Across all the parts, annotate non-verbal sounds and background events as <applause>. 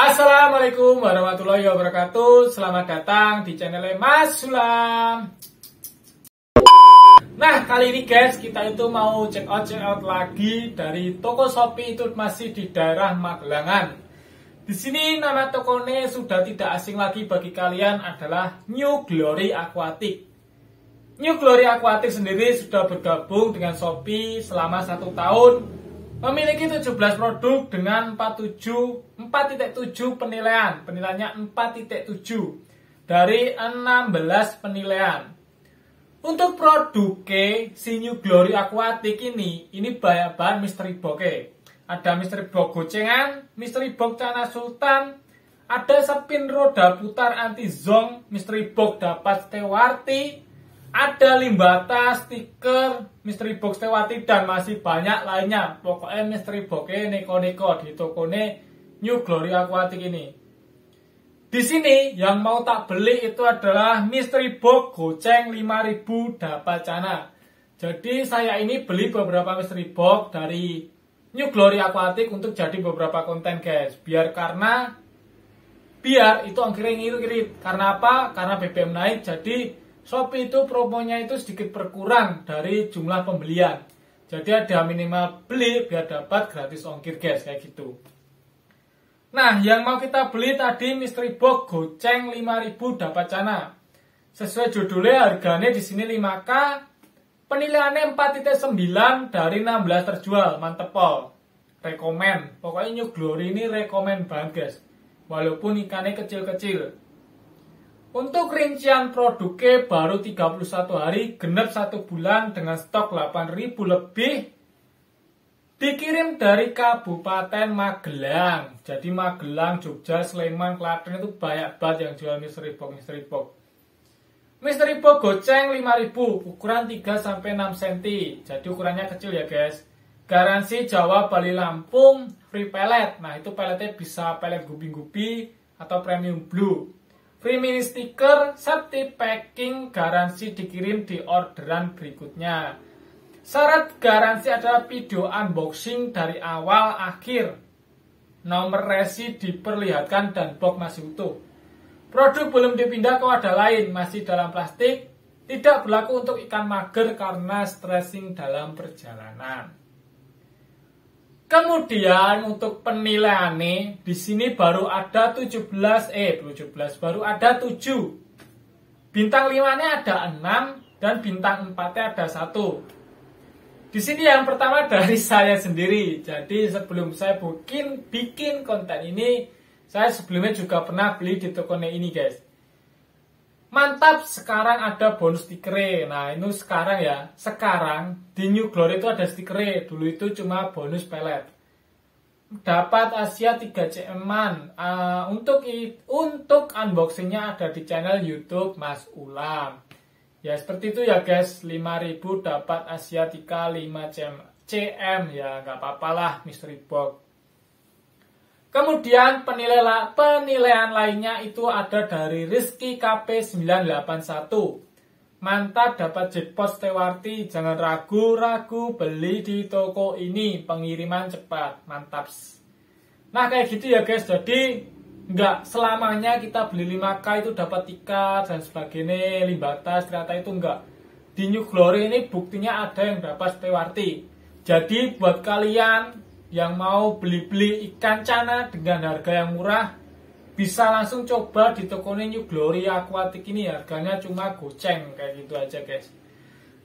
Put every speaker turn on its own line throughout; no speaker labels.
Assalamualaikum warahmatullahi wabarakatuh. Selamat datang di channel Mas Sulam. Nah, kali ini guys, kita itu mau check out check out lagi dari toko Shopee itu masih di daerah Magelangan. Di sini nama tokonya sudah tidak asing lagi bagi kalian adalah New Glory Aquatic. New Glory Aquatic sendiri sudah bergabung dengan Shopee selama satu tahun Memiliki 17 produk dengan 47 4.7 penilaian. Penilaiannya 4.7 dari 16 penilaian. Untuk produk K, si New Glory Aquatic ini, ini banyak banget misteri box Ada misteri box gocengan, misteri box cana sultan, ada spin roda putar anti zong, misteri box dapat stewarti, ada limbata, stiker, mystery box Tewati dan masih banyak lainnya. Pokoknya mystery box e neko-neko di tokone New Glory Aquatic ini. Di sini yang mau tak beli itu adalah mystery box goceng 5000 dapat cana. Jadi saya ini beli beberapa mystery box dari New Glory Aquatic untuk jadi beberapa konten guys. Biar karena biar itu akhirnya ngirit-ngirit. Karena apa? Karena BBM naik jadi Shopee itu promonya itu sedikit berkurang dari jumlah pembelian. Jadi ada minimal beli biar dapat gratis ongkir guys kayak gitu. Nah, yang mau kita beli tadi mystery box goceng 5000 dapat cana. Sesuai judulnya harganya di sini 5K, penilaiannya 4.9 dari 16 terjual, mantep pol. Rekomen, pokoknya New Glory ini rekomen banget guys. Walaupun ikannya kecil-kecil. Untuk rincian produknya baru 31 hari, genap 1 bulan dengan stok 8.000 lebih dikirim dari Kabupaten Magelang. Jadi Magelang, Jogja, Sleman, Klaten itu banyak banget yang jual mystery box, mystery box. Mystery box goceng 5000, ukuran 3 sampai 6 cm. Jadi ukurannya kecil ya, guys. Garansi Jawa Bali Lampung free pellet. Nah, itu pelletnya bisa pelet gubing gubi atau premium blue mini stiker safety packing garansi dikirim di orderan berikutnya. Syarat garansi adalah video unboxing dari awal akhir. Nomor resi diperlihatkan dan box masih utuh. Produk belum dipindah ke wadah lain, masih dalam plastik. Tidak berlaku untuk ikan mager karena stressing dalam perjalanan. Kemudian untuk penilaian nih, di sini baru ada 17 eh 17 baru ada 7. Bintang 5-nya ada 6 dan bintang 4-nya ada 1. Di sini yang pertama <laughs> dari saya sendiri. Jadi sebelum saya bikin bikin konten ini, saya sebelumnya juga pernah beli di tokonya ini, guys. Mantap, sekarang ada bonus stiker. Nah, ini sekarang ya. Sekarang di New Glory itu ada stiker. Dulu itu cuma bonus pelet. Dapat Asia 3 cm Man. Uh, eh, untuk untuk unboxingnya ada di channel YouTube Mas Ulam. Ya, seperti itu ya guys. 5000 dapat Asia 3 5 CM. CM ya, nggak apa-apalah mystery box. Kemudian penilaian, penilaian lainnya itu ada dari Rizky KP981. Mantap dapat jackpot Stewarti, jangan ragu-ragu beli di toko ini, pengiriman cepat, mantap. Nah kayak gitu ya guys, jadi nggak selamanya kita beli 5K itu dapat tiket dan sebagainya, limbatas ternyata itu nggak. Di New Glory ini buktinya ada yang dapat Stewarti. Jadi buat kalian yang mau beli-beli ikan cana dengan harga yang murah bisa langsung coba di toko New Glory Aquatic ini harganya cuma goceng kayak gitu aja guys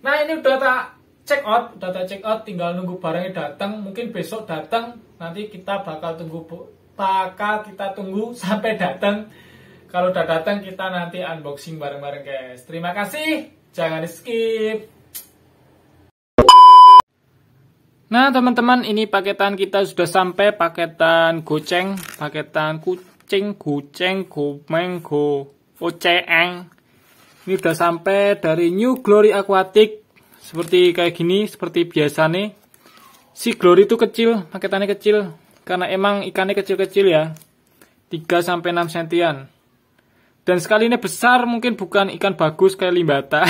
nah ini udah tak check out udah tak check out tinggal nunggu barangnya datang mungkin besok datang nanti kita bakal tunggu bakal kita tunggu <laughs> sampai datang kalau udah datang kita nanti unboxing bareng-bareng guys terima kasih jangan di skip Nah teman-teman ini paketan kita sudah sampai paketan goceng, paketan kucing, goceng, gomeng, go, oceeng. Ini sudah sampai dari New Glory Aquatic seperti kayak gini, seperti biasa nih. Si Glory itu kecil, paketannya kecil karena emang ikannya kecil-kecil ya. 3 sampai 6 sentian. Dan sekali ini besar mungkin bukan ikan bagus kayak limbata. <laughs>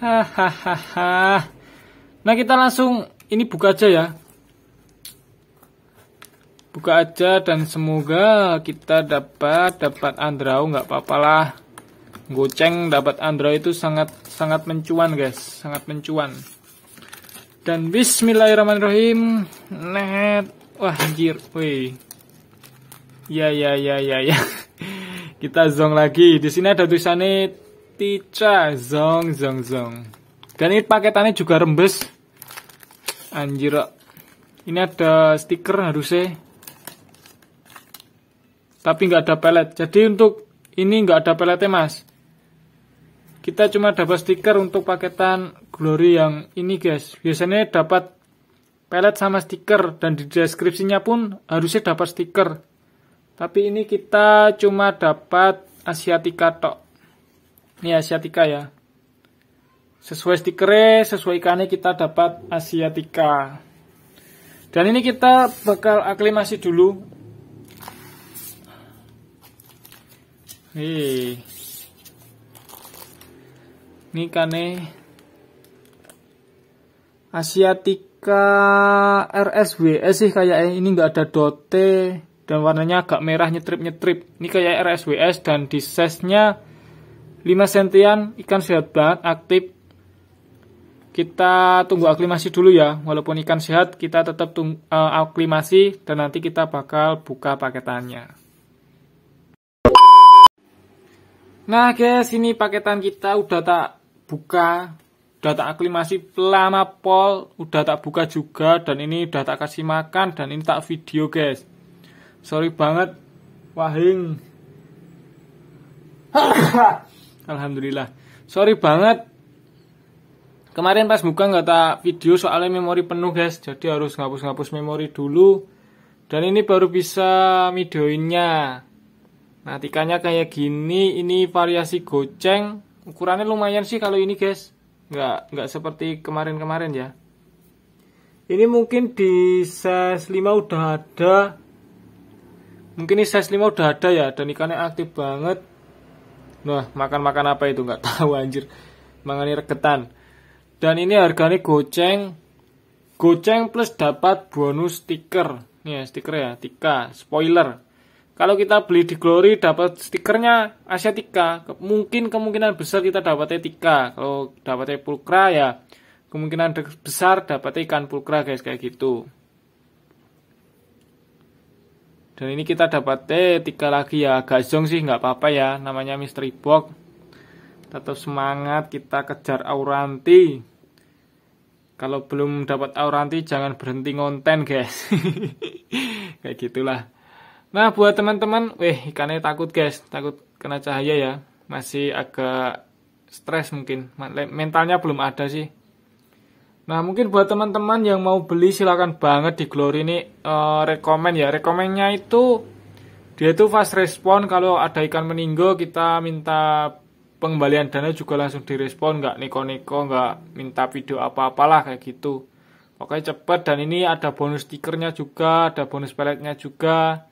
Hahaha. nah kita langsung ini buka aja ya buka aja dan semoga kita dapat dapat Andrau nggak lah, goceng dapat Andrau itu sangat sangat mencuan guys sangat mencuan dan Bismillahirrahmanirrahim net wah anjir wih ya ya ya ya ya <laughs> kita zong lagi di sini ada tulisannya Tica zong zong zong dan ini paketannya juga rembes Anjir. Ini ada stiker harusnya. Tapi nggak ada pelet. Jadi untuk ini nggak ada peletnya mas. Kita cuma dapat stiker untuk paketan Glory yang ini guys. Biasanya dapat pelet sama stiker dan di deskripsinya pun harusnya dapat stiker. Tapi ini kita cuma dapat Asiatica tok. Ini Asiatica ya. Sesuai stikernya, sesuai ikannya kita dapat Asiatica. Dan ini kita bakal aklimasi dulu. Hei. Ini ikannya Asiatica RSWS sih kayaknya ini nggak ada dote dan warnanya agak merah nyetrip-nyetrip. Ini kayak RSWS dan di size-nya 5 sentian, ikan sehat banget, aktif kita tunggu aklimasi dulu ya. Walaupun ikan sehat, kita tetap tunggu uh, aklimasi dan nanti kita bakal buka paketannya. Nah guys, ini paketan kita udah tak buka, udah tak aklimasi lama pol, udah tak buka juga dan ini udah tak kasih makan dan ini tak video guys. Sorry banget, wahing. <coughs> Alhamdulillah. Sorry banget, Kemarin pas buka nggak tak video soalnya memori penuh guys, jadi harus ngapus-ngapus memori dulu. Dan ini baru bisa videoinnya. Nah tikannya kayak gini, ini variasi goceng. Ukurannya lumayan sih kalau ini guys, nggak nggak seperti kemarin-kemarin ya. Ini mungkin di size 5 udah ada. Mungkin ini size 5 udah ada ya, dan ikannya aktif banget. Nah, makan-makan apa itu nggak <laughs> tahu anjir. Mangani regetan. Dan ini harganya goceng. Goceng plus dapat bonus stiker. Nih ya, stiker ya, Tika, spoiler. Kalau kita beli di Glory dapat stikernya Asia Tika. Mungkin kemungkinan besar kita dapatnya Tika. Kalau dapatnya Pulkra ya kemungkinan besar dapatnya ikan pulkra guys kayak gitu. Dan ini kita dapatnya tiga lagi ya. gajong sih nggak apa-apa ya. Namanya mystery box tetap semangat kita kejar auranti kalau belum dapat auranti jangan berhenti ngonten guys <laughs> kayak gitulah nah buat teman-teman weh ikannya takut guys takut kena cahaya ya masih agak stres mungkin mentalnya belum ada sih Nah mungkin buat teman-teman yang mau beli silakan banget di Glory ini uh, rekomen ya. Rekomennya itu dia itu fast respon kalau ada ikan meninggal kita minta pengembalian dana juga langsung direspon nggak neko-neko nggak minta video apa-apalah kayak gitu oke cepet dan ini ada bonus stikernya juga ada bonus peletnya juga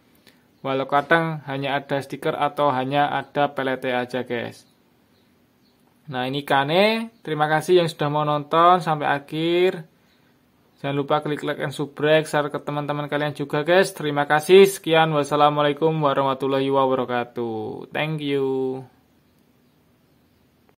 walau kadang hanya ada stiker atau hanya ada peletnya aja guys nah ini Kane terima kasih yang sudah mau nonton sampai akhir jangan lupa klik like and subscribe share ke teman-teman kalian juga guys terima kasih sekian wassalamualaikum warahmatullahi wabarakatuh thank you